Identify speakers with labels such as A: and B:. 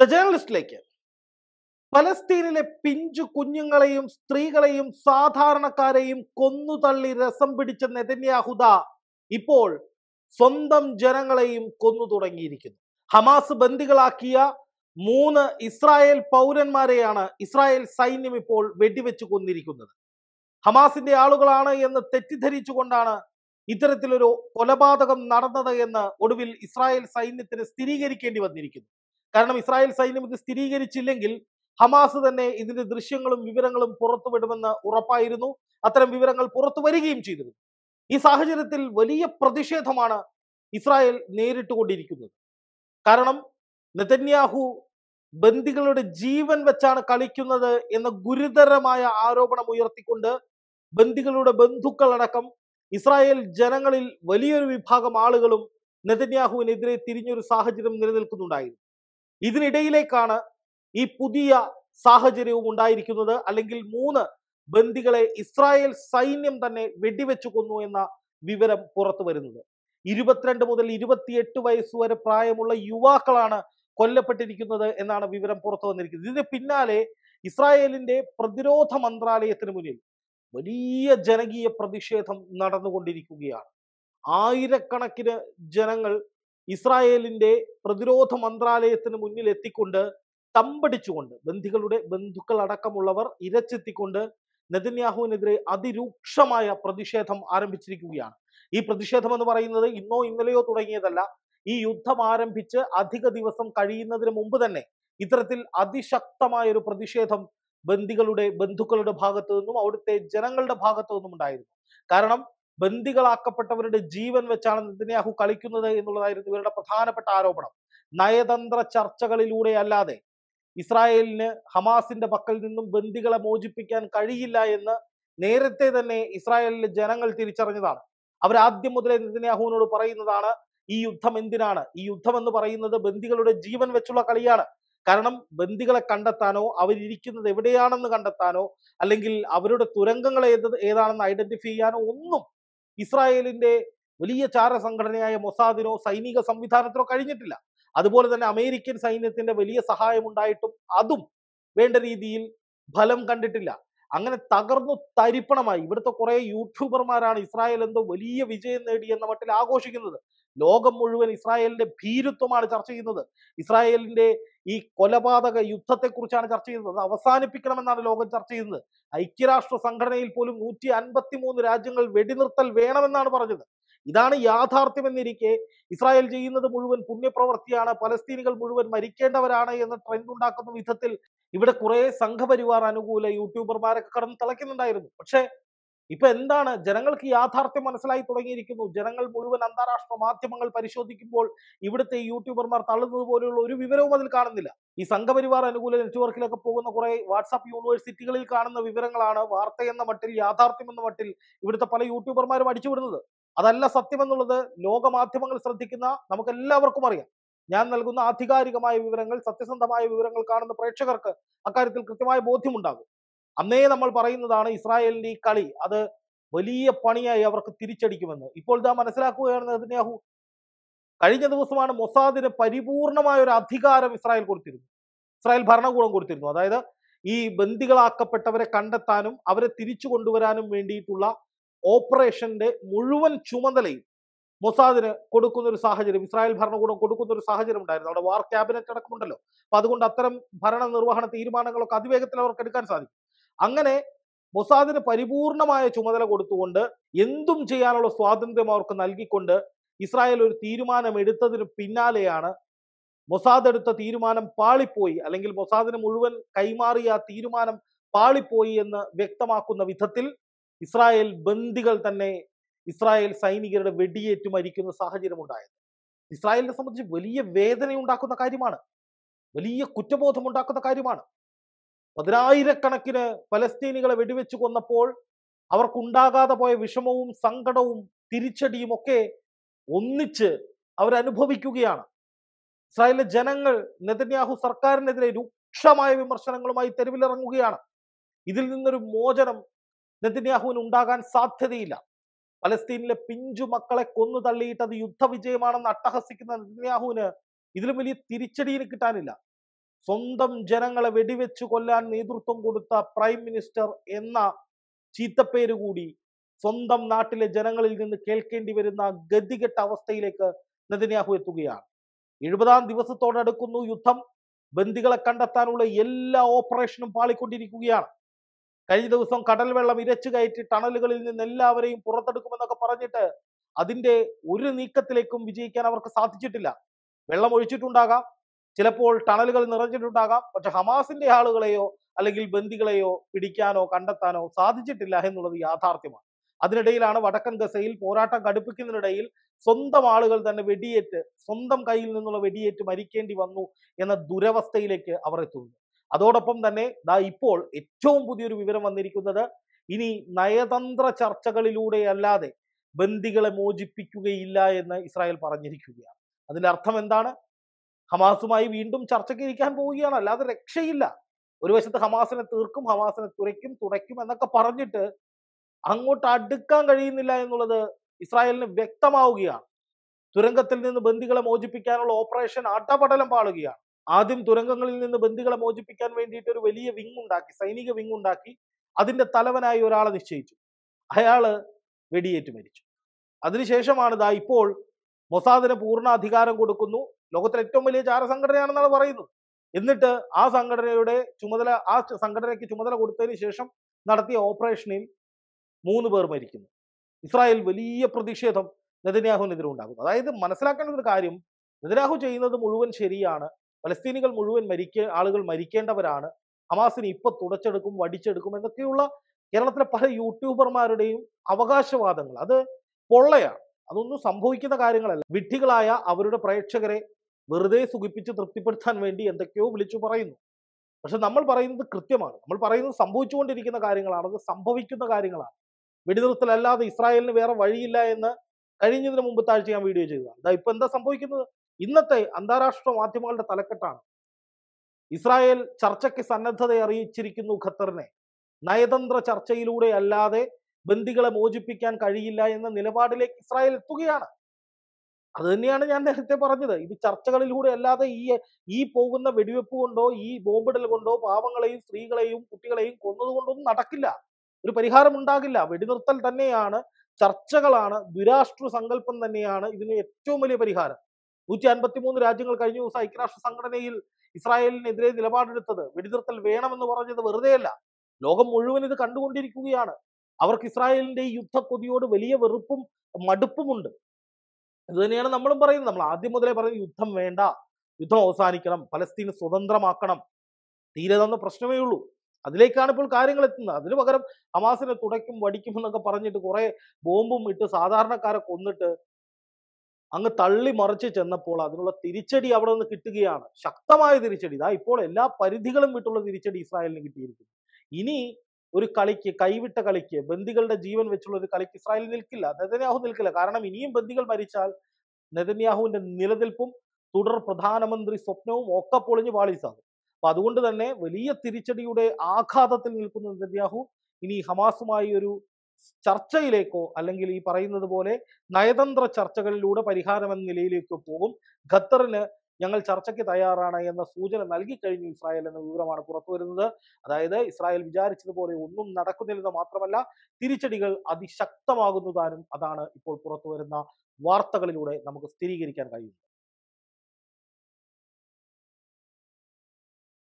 A: the ജേർണലിസ്റ്റിലേക്ക് പലസ്തീനിലെ പിഞ്ചു കുഞ്ഞുങ്ങളെയും സ്ത്രീകളെയും സാധാരണക്കാരെയും കൊന്നുതള്ളി രസം പിടിച്ച നെതന്യാഹുദ ഇപ്പോൾ സ്വന്തം ജനങ്ങളെയും കൊന്നു തുടങ്ങിയിരിക്കുന്നു ഹമാസ് ബന്ദികളാക്കിയ മൂന്ന് ഇസ്രായേൽ പൗരന്മാരെയാണ് ഇസ്രായേൽ സൈന്യം ഇപ്പോൾ വെടിവെച്ച് കൊന്നിരിക്കുന്നത് ഹമാസിന്റെ ആളുകളാണ് എന്ന് തെറ്റിദ്ധരിച്ചുകൊണ്ടാണ് ഇത്തരത്തിലൊരു കൊലപാതകം നടന്നത് എന്ന് ഒടുവിൽ ഇസ്രായേൽ സൈന്യത്തിന് സ്ഥിരീകരിക്കേണ്ടി വന്നിരിക്കുന്നു കാരണം ഇസ്രായേൽ സൈന്യം ഇത് സ്ഥിരീകരിച്ചില്ലെങ്കിൽ ഹമാസ് തന്നെ ഇതിന്റെ ദൃശ്യങ്ങളും വിവരങ്ങളും പുറത്തുവിടുമെന്ന് ഉറപ്പായിരുന്നു അത്തരം വിവരങ്ങൾ പുറത്തു വരികയും ചെയ്തിരുന്നു ഈ സാഹചര്യത്തിൽ വലിയ പ്രതിഷേധമാണ് ഇസ്രായേൽ നേരിട്ടുകൊണ്ടിരിക്കുന്നത് കാരണം നെതന്യാഹു ബന്ദികളുടെ ജീവൻ വെച്ചാണ് കളിക്കുന്നത് എന്ന ഗുരുതരമായ ആരോപണം ഉയർത്തിക്കൊണ്ട് ബന്ദികളുടെ ബന്ധുക്കളടക്കം ഇസ്രായേൽ ജനങ്ങളിൽ വലിയൊരു വിഭാഗം ആളുകളും നെതന്യാഹുവിനെതിരെ തിരിഞ്ഞൊരു സാഹചര്യം നിലനിൽക്കുന്നുണ്ടായിരുന്നു ഇതിനിടയിലേക്കാണ് ഈ പുതിയ സാഹചര്യവും ഉണ്ടായിരിക്കുന്നത് അല്ലെങ്കിൽ മൂന്ന് ബന്ദികളെ ഇസ്രായേൽ സൈന്യം തന്നെ വെടിവെച്ചു കൊന്നു എന്ന വിവരം പുറത്തു വരുന്നത് ഇരുപത്തിരണ്ട് മുതൽ ഇരുപത്തിയെട്ട് വയസ്സ് വരെ പ്രായമുള്ള യുവാക്കളാണ് കൊല്ലപ്പെട്ടിരിക്കുന്നത് എന്നാണ് വിവരം പുറത്തു വന്നിരിക്കുന്നത് ഇതിന് പിന്നാലെ ഇസ്രായേലിന്റെ പ്രതിരോധ മന്ത്രാലയത്തിന് മുന്നിൽ വലിയ ജനകീയ പ്രതിഷേധം നടന്നുകൊണ്ടിരിക്കുകയാണ് ആയിരക്കണക്കിന് ജനങ്ങൾ ഇസ്രായേലിന്റെ പ്രതിരോധ മന്ത്രാലയത്തിന് മുന്നിൽ എത്തിക്കൊണ്ട് തമ്പടിച്ചുകൊണ്ട് ബന്ധികളുടെ ബന്ധുക്കൾ അടക്കമുള്ളവർ ഇരച്ചെത്തിക്കൊണ്ട് നെതിന്യാഹുവിനെതിരെ അതിരൂക്ഷമായ പ്രതിഷേധം ആരംഭിച്ചിരിക്കുകയാണ് ഈ പ്രതിഷേധം എന്ന് പറയുന്നത് ഇന്നോ ഇന്നലെയോ തുടങ്ങിയതല്ല ഈ യുദ്ധം ആരംഭിച്ച് അധിക ദിവസം കഴിയുന്നതിന് മുമ്പ് തന്നെ ഇത്തരത്തിൽ അതിശക്തമായ ഒരു പ്രതിഷേധം ബന്ദികളുടെ ബന്ധുക്കളുടെ ഭാഗത്തു നിന്നും അവിടുത്തെ ജനങ്ങളുടെ ഭാഗത്തു നിന്നും ഉണ്ടായിരുന്നു കാരണം ബന്ദികളാക്കപ്പെട്ടവരുടെ ജീവൻ വെച്ചാണ് നെതന്യാഹു കളിക്കുന്നത് എന്നുള്ളതായിരുന്നു ഇവരുടെ പ്രധാനപ്പെട്ട ആരോപണം നയതന്ത്ര ചർച്ചകളിലൂടെ അല്ലാതെ ഇസ്രായേലിന് ഹമാസിന്റെ പക്കൽ നിന്നും ബന്ദികളെ മോചിപ്പിക്കാൻ കഴിയില്ല എന്ന് നേരത്തെ തന്നെ ഇസ്രായേലിലെ ജനങ്ങൾ തിരിച്ചറിഞ്ഞതാണ് അവരാദ്യം മുതലേ നെതന്യാഹുവിനോട് പറയുന്നതാണ് ഈ യുദ്ധം എന്തിനാണ് ഈ യുദ്ധം എന്ന് പറയുന്നത് ബന്ദികളുടെ ജീവൻ വെച്ചുള്ള കളിയാണ് കാരണം ബന്ദികളെ കണ്ടെത്താനോ അവരിയ്ക്കുന്നത് എവിടെയാണെന്ന് കണ്ടെത്താനോ അല്ലെങ്കിൽ അവരുടെ തുരങ്കങ്ങൾ ഏത് ഏതാണെന്ന് ഐഡന്റിഫൈ ചെയ്യാനോ ഒന്നും ഇസ്രായേലിന്റെ വലിയ ചാര സംഘടനയായ മൊസാദിനോ സൈനിക സംവിധാനത്തിനോ കഴിഞ്ഞിട്ടില്ല അതുപോലെ തന്നെ അമേരിക്കൻ സൈന്യത്തിന്റെ വലിയ സഹായം ഉണ്ടായിട്ടും അതും വേണ്ട രീതിയിൽ ഫലം കണ്ടിട്ടില്ല അങ്ങനെ തകർന്നു തരിപ്പണമായി ഇവിടുത്തെ കുറെ യൂട്യൂബർമാരാണ് ഇസ്രായേൽ എന്തോ വലിയ വിജയം നേടി എന്ന മട്ടിൽ ആഘോഷിക്കുന്നത് ലോകം മുഴുവൻ ഇസ്രായേലിന്റെ ഭീരുത്വമാണ് ചർച്ച ചെയ്യുന്നത് ഇസ്രായേലിന്റെ ഈ കൊലപാതക യുദ്ധത്തെക്കുറിച്ചാണ് ചർച്ച ചെയ്യുന്നത് അത് അവസാനിപ്പിക്കണമെന്നാണ് ലോകം ചർച്ച ചെയ്യുന്നത് ഐക്യരാഷ്ട്ര സംഘടനയിൽ പോലും നൂറ്റി അൻപത്തി മൂന്ന് രാജ്യങ്ങൾ വെടിനിർത്തൽ വേണമെന്നാണ് പറഞ്ഞത് ഇതാണ് യാഥാർത്ഥ്യം എന്നിരിക്കെ ഇസ്രായേൽ ചെയ്യുന്നത് മുഴുവൻ പുണ്യപ്രവൃത്തിയാണ് പലസ്തീനികൾ മുഴുവൻ മരിക്കേണ്ടവരാണ് എന്ന ട്രെൻഡ് ഉണ്ടാക്കുന്ന വിധത്തിൽ ഇവിടെ കുറെ സംഘപരിവാർ അനുകൂല യൂട്യൂബർമാരൊക്കെ കടന്ന് തിളയ്ക്കുന്നുണ്ടായിരുന്നു പക്ഷേ ഇപ്പൊ എന്താണ് ജനങ്ങൾക്ക് യാഥാർത്ഥ്യം മനസ്സിലായി തുടങ്ങിയിരിക്കുന്നു ജനങ്ങൾ മുഴുവൻ അന്താരാഷ്ട്ര മാധ്യമങ്ങൾ പരിശോധിക്കുമ്പോൾ ഇവിടുത്തെ യൂട്യൂബർമാർ തള്ളുന്നത് പോലെയുള്ള ഒരു വിവരവും അതിൽ കാണുന്നില്ല ഈ സംഘപരിവാർ അനുകൂല നെറ്റ്വർക്കിലൊക്കെ പോകുന്ന കുറെ വാട്സാപ്പ് യൂണിവേഴ്സിറ്റികളിൽ കാണുന്ന വിവരങ്ങളാണ് വാർത്ത എന്ന മട്ടിൽ യാഥാർത്ഥ്യം എന്ന മട്ടിൽ ഇവിടുത്തെ പല യൂട്യൂബർമാരും അടിച്ചുവിടുന്നത് അതല്ല സത്യമെന്നുള്ളത് ലോകമാധ്യമങ്ങൾ ശ്രദ്ധിക്കുന്ന നമുക്കെല്ലാവർക്കും അറിയാം ഞാൻ നൽകുന്ന ആധികാരികമായ വിവരങ്ങൾ സത്യസന്ധമായ വിവരങ്ങൾ കാണുന്ന പ്രേക്ഷകർക്ക് അക്കാര്യത്തിൽ കൃത്യമായ ബോധ്യമുണ്ടാകും അന്നേ നമ്മൾ പറയുന്നതാണ് ഇസ്രായേലിന്റെ ഈ കളി അത് വലിയ പണിയായി അവർക്ക് തിരിച്ചടിക്കുമെന്ന് ഇപ്പോൾ ഇതാ മനസ്സിലാക്കുകയാണ് നെതന്യാഹു കഴിഞ്ഞ ദിവസമാണ് മൊസാദിന് പരിപൂർണമായ ഒരു അധികാരം ഇസ്രായേൽ കൊടുത്തിരുന്നു ഇസ്രായേൽ ഭരണകൂടം കൊടുത്തിരുന്നു അതായത് ഈ ബന്ദികളാക്കപ്പെട്ടവരെ കണ്ടെത്താനും അവരെ തിരിച്ചു കൊണ്ടുവരാനും വേണ്ടിയിട്ടുള്ള ഓപ്പറേഷന്റെ മുഴുവൻ ചുമതലയും മൊസാദിന് കൊടുക്കുന്ന ഒരു സാഹചര്യം ഇസ്രായേൽ ഭരണകൂടം കൊടുക്കുന്ന ഒരു സാഹചര്യം ഉണ്ടായിരുന്നു അവിടെ വാർ ക്യാബിനറ്റ് അടക്കമുണ്ടല്ലോ അപ്പൊ അതുകൊണ്ട് അത്തരം ഭരണ നിർവഹണ തീരുമാനങ്ങളൊക്കെ അതിവേഗത്തിൽ അവർക്ക് എടുക്കാൻ സാധിക്കും അങ്ങനെ മൊസാദിന് പരിപൂർണമായ ചുമതല കൊടുത്തുകൊണ്ട് എന്തും ചെയ്യാനുള്ള സ്വാതന്ത്ര്യം അവർക്ക് നൽകിക്കൊണ്ട് ഇസ്രായേൽ ഒരു തീരുമാനം എടുത്തതിന് പിന്നാലെയാണ് മൊസാദ് എടുത്ത തീരുമാനം പാളിപ്പോയി അല്ലെങ്കിൽ മൊസാദിന് മുഴുവൻ കൈമാറിയ ആ തീരുമാനം പാളിപ്പോയി എന്ന് വ്യക്തമാക്കുന്ന വിധത്തിൽ ഇസ്രായേൽ ബന്ദികൾ തന്നെ ഇസ്രായേൽ സൈനികരുടെ വെടിയേറ്റ് മരിക്കുന്ന സാഹചര്യമുണ്ടായത് ഇസ്രായേലിനെ സംബന്ധിച്ച് വലിയ വേദനയുണ്ടാക്കുന്ന കാര്യമാണ് വലിയ കുറ്റബോധം ഉണ്ടാക്കുന്ന കാര്യമാണ് പതിനായിരക്കണക്കിന് പലസ്തീനികളെ വെടിവെച്ച് കൊന്നപ്പോൾ അവർക്കുണ്ടാകാതെ പോയ വിഷമവും സങ്കടവും തിരിച്ചടിയും ഒക്കെ ഒന്നിച്ച് അവരനുഭവിക്കുകയാണ് ഇസ്രായേലിലെ ജനങ്ങൾ നെതന്യാഹു സർക്കാരിനെതിരെ രൂക്ഷമായ വിമർശനങ്ങളുമായി തെരുവിലിറങ്ങുകയാണ് ഇതിൽ നിന്നൊരു മോചനം നെതന്യാഹുവിന് ഉണ്ടാകാൻ സാധ്യതയില്ല പലസ്തീനിലെ പിഞ്ചു മക്കളെ കൊന്നു തള്ളിയിട്ട് അത് യുദ്ധവിജയമാണെന്ന് അട്ടഹസിക്കുന്ന നെതന്യാഹുവിന് ഇതിലും വലിയ തിരിച്ചടിയിൽ കിട്ടാനില്ല സ്വന്തം ജനങ്ങളെ വെടിവെച്ചു കൊല്ലാൻ നേതൃത്വം കൊടുത്ത പ്രൈം മിനിസ്റ്റർ എന്ന ചീത്തപ്പേര് കൂടി സ്വന്തം നാട്ടിലെ ജനങ്ങളിൽ നിന്ന് കേൾക്കേണ്ടി വരുന്ന ഗതികെട്ട അവസ്ഥയിലേക്ക് നെതന്യാഹു എത്തുകയാണ് എഴുപതാം ദിവസത്തോടടുക്കുന്നു യുദ്ധം ബന്ദികളെ കണ്ടെത്താനുള്ള എല്ലാ ഓപ്പറേഷനും പാളിക്കൊണ്ടിരിക്കുകയാണ് കഴിഞ്ഞ ദിവസം കടൽ വെള്ളം ഇരച്ചു കയറ്റി ടണലുകളിൽ നിന്ന് എല്ലാവരെയും പുറത്തെടുക്കുമെന്നൊക്കെ പറഞ്ഞിട്ട് അതിന്റെ ഒരു നീക്കത്തിലേക്കും വിജയിക്കാൻ അവർക്ക് സാധിച്ചിട്ടില്ല വെള്ളം ഒഴിച്ചിട്ടുണ്ടാകാം ചിലപ്പോൾ ടണലുകൾ നിറഞ്ഞിട്ടുണ്ടാകാം പക്ഷെ ഹമാസിന്റെ ആളുകളെയോ അല്ലെങ്കിൽ ബന്ദികളെയോ പിടിക്കാനോ കണ്ടെത്താനോ സാധിച്ചിട്ടില്ല എന്നുള്ളത് യാഥാർത്ഥ്യമാണ് അതിനിടയിലാണ് വടക്കൻ ഗസയിൽ പോരാട്ടം കടുപ്പിക്കുന്നതിനിടയിൽ സ്വന്തം ആളുകൾ തന്നെ വെടിയേറ്റ് സ്വന്തം കയ്യിൽ നിന്നുള്ള വെടിയേറ്റ് മരിക്കേണ്ടി വന്നു എന്ന ദുരവസ്ഥയിലേക്ക് അവർ എത്തുന്നു അതോടൊപ്പം തന്നെ ദാ ഇപ്പോൾ ഏറ്റവും പുതിയൊരു വിവരം വന്നിരിക്കുന്നത് ഇനി നയതന്ത്ര ചർച്ചകളിലൂടെ അല്ലാതെ ബന്ദികളെ മോചിപ്പിക്കുകയില്ല എന്ന് ഇസ്രായേൽ പറഞ്ഞിരിക്കുകയാണ് അതിൻ്റെ അർത്ഥം എന്താണ് ഹമാസുമായി വീണ്ടും ചർച്ചയ്ക്ക് ഇരിക്കാൻ പോവുകയാണ് അല്ലാതെ രക്ഷയില്ല ഒരു വശത്ത് ഹമാസിനെ തീർക്കും ഹമാസിനെ തുരയ്ക്കും തുടയ്ക്കും എന്നൊക്കെ പറഞ്ഞിട്ട് അങ്ങോട്ട് അടുക്കാൻ കഴിയുന്നില്ല എന്നുള്ളത് ഇസ്രായേലിന് വ്യക്തമാവുകയാണ് തുരങ്കത്തിൽ നിന്ന് ബന്ദികളെ മോചിപ്പിക്കാനുള്ള ഓപ്പറേഷൻ ആട്ടപടലം പാളുകയാണ് ആദ്യം തുരങ്കങ്ങളിൽ നിന്ന് ബന്ദികളെ മോചിപ്പിക്കാൻ വേണ്ടിയിട്ട് ഒരു വലിയ വിങ് ഉണ്ടാക്കി സൈനിക വിങ് ഉണ്ടാക്കി അതിന്റെ തലവനായി ഒരാളെ നിശ്ചയിച്ചു അയാള് വെടിയേറ്റ് മരിച്ചു അതിനുശേഷമാണ് ദാ ഇപ്പോൾ മൊസാദിന് പൂർണ്ണ അധികാരം കൊടുക്കുന്നു ലോകത്തിലെ ഏറ്റവും വലിയ ചാര സംഘടനയാണെന്നാണ് പറയുന്നത് എന്നിട്ട് ആ സംഘടനയുടെ ചുമതല ആ സംഘടനയ്ക്ക് ചുമതല കൊടുത്തതിന് ശേഷം നടത്തിയ ഓപ്പറേഷനിൽ മൂന്ന് പേർ മരിക്കുന്നു ഇസ്രായേൽ വലിയ പ്രതിഷേധം നെതന്യാഹുവിനെതിരെ ഉണ്ടാകുന്നു അതായത് മനസ്സിലാക്കേണ്ട ഒരു കാര്യം നെതന്യാഹു ചെയ്യുന്നത് മുഴുവൻ ശരിയാണ് പലസ്തീനികൾ മുഴുവൻ മരിക്ക ആളുകൾ മരിക്കേണ്ടവരാണ് ഹമാസിനെ ഇപ്പൊ തുടച്ചെടുക്കും വടിച്ചെടുക്കും എന്നൊക്കെയുള്ള കേരളത്തിലെ പല യൂട്യൂബർമാരുടെയും അവകാശവാദങ്ങൾ അത് പൊള്ളയാണ് അതൊന്നും സംഭവിക്കുന്ന കാര്യങ്ങളല്ല വിഡ്ഢികളായ അവരുടെ പ്രേക്ഷകരെ വെറുതെ സുഖിപ്പിച്ച് തൃപ്തിപ്പെടുത്താൻ വേണ്ടി എന്തൊക്കെയോ വിളിച്ചു പറയുന്നു പക്ഷെ നമ്മൾ പറയുന്നത് കൃത്യമാണ് നമ്മൾ പറയുന്നത് സംഭവിച്ചുകൊണ്ടിരിക്കുന്ന കാര്യങ്ങളാണ് അത് സംഭവിക്കുന്ന കാര്യങ്ങളാണ് വെടിനിർത്തലല്ലാതെ ഇസ്രായേലിന് വേറെ വഴിയില്ല എന്ന് കഴിഞ്ഞതിന് മുമ്പ് താഴ്ച ഞാൻ വീഡിയോ ചെയ്തതാണ് അതാ ഇപ്പൊ എന്താ സംഭവിക്കുന്നത് ഇന്നത്തെ അന്താരാഷ്ട്ര മാധ്യമങ്ങളുടെ തലക്കെട്ടാണ് ഇസ്രായേൽ ചർച്ചയ്ക്ക് സന്നദ്ധത അറിയിച്ചിരിക്കുന്നു ഖത്തറിനെ നയതന്ത്ര ചർച്ചയിലൂടെ അല്ലാതെ ബന്ദികളെ മോചിപ്പിക്കാൻ കഴിയില്ല എന്ന നിലപാടിലേക്ക് ഇസ്രായേൽ എത്തുകയാണ് അത് തന്നെയാണ് ഞാൻ നേരത്തെ പറഞ്ഞത് ഇത് ചർച്ചകളിലൂടെ അല്ലാതെ ഈ ഈ പോകുന്ന വെടിവെപ്പ് കൊണ്ടോ ഈ ബോംബിടൽ കൊണ്ടോ പാവങ്ങളെയും സ്ത്രീകളെയും കുട്ടികളെയും കൊന്നതുകൊണ്ടൊന്നും നടക്കില്ല ഒരു പരിഹാരം ഉണ്ടാകില്ല വെടിനിർത്തൽ തന്നെയാണ് ചർച്ചകളാണ് ദുരാഷ്ട്ര സങ്കല്പം തന്നെയാണ് ഇതിന് ഏറ്റവും വലിയ പരിഹാരം നൂറ്റി അൻപത്തി മൂന്ന് രാജ്യങ്ങൾ കഴിഞ്ഞ ദിവസം ഐക്യരാഷ്ട്ര സംഘടനയിൽ ഇസ്രായേലിനെതിരെ നിലപാടെടുത്തത് വെടിനിർത്തൽ വേണമെന്ന് പറഞ്ഞത് വെറുതെയല്ല ലോകം മുഴുവൻ ഇത് കണ്ടുകൊണ്ടിരിക്കുകയാണ് അവർക്ക് ഇസ്രായേലിന്റെ ഈ യുദ്ധക്കൊതിയോട് വലിയ വെറുപ്പും മടുപ്പുമുണ്ട് എന്ന് തന്നെയാണ് നമ്മളും പറയുന്നത് നമ്മൾ ആദ്യം മുതലേ പറയുന്നത് യുദ്ധം വേണ്ട യുദ്ധം അവസാനിക്കണം പലസ്തീൻ സ്വതന്ത്രമാക്കണം തീരെ തന്ന പ്രശ്നമേ ഉള്ളൂ അതിലേക്കാണ് ഇപ്പോൾ കാര്യങ്ങൾ എത്തുന്നത് അതിനു പകരം ഹമാസിനെ തുടയ്ക്കും വടിക്കും എന്നൊക്കെ പറഞ്ഞിട്ട് കുറെ ബോംബും ഇട്ട് സാധാരണക്കാരെ കൊന്നിട്ട് അങ്ങ് തള്ളി മറിച്ച് ചെന്നപ്പോൾ അതിനുള്ള തിരിച്ചടി അവിടെ നിന്ന് കിട്ടുകയാണ് ശക്തമായ തിരിച്ചടി ഇതാ ഇപ്പോൾ എല്ലാ പരിധികളും വിട്ടുള്ള തിരിച്ചടി ഇസ്രായേലിന് കിട്ടിയിരിക്കുന്നു ഇനി ഒരു കളിക്ക് കൈവിട്ട കളിക്ക് ബന്ദികളുടെ ജീവൻ വെച്ചുള്ള ഒരു കളിക്ക് ഇസ്രായേൽ നിൽക്കില്ല നെതന്യാഹു നിൽക്കില്ല കാരണം ഇനിയും ബന്ദികൾ മരിച്ചാൽ നെതന്യാഹുവിന്റെ നിലനിൽപ്പും തുടർ പ്രധാനമന്ത്രി സ്വപ്നവും ഒക്കെ പൊളിഞ്ഞ് പാളീസാകും അപ്പൊ അതുകൊണ്ട് തന്നെ വലിയ തിരിച്ചടിയുടെ ആഘാതത്തിൽ നിൽക്കുന്ന നെതന്യാഹു ഇനി ഹമാസുമായി ഒരു ചർച്ചയിലേക്കോ അല്ലെങ്കിൽ ഈ പറയുന്നത് പോലെ നയതന്ത്ര ചർച്ചകളിലൂടെ പരിഹാരം എന്ന നിലയിലേക്കോ പോകും ഖത്തറിന് ഞങ്ങൾ ചർച്ചയ്ക്ക് തയ്യാറാണ് എന്ന സൂചന നൽകി കഴിഞ്ഞു ഇസ്രായേൽ എന്ന വിവരമാണ് പുറത്തു വരുന്നത് അതായത് ഇസ്രായേൽ വിചാരിച്ചതുപോലെ ഒന്നും നടക്കുന്നില്ലെന്ന് മാത്രമല്ല തിരിച്ചടികൾ അതിശക്തമാകുന്നതാനും അതാണ് ഇപ്പോൾ പുറത്തു വരുന്ന വാർത്തകളിലൂടെ നമുക്ക് സ്ഥിരീകരിക്കാൻ കഴിയുന്നത്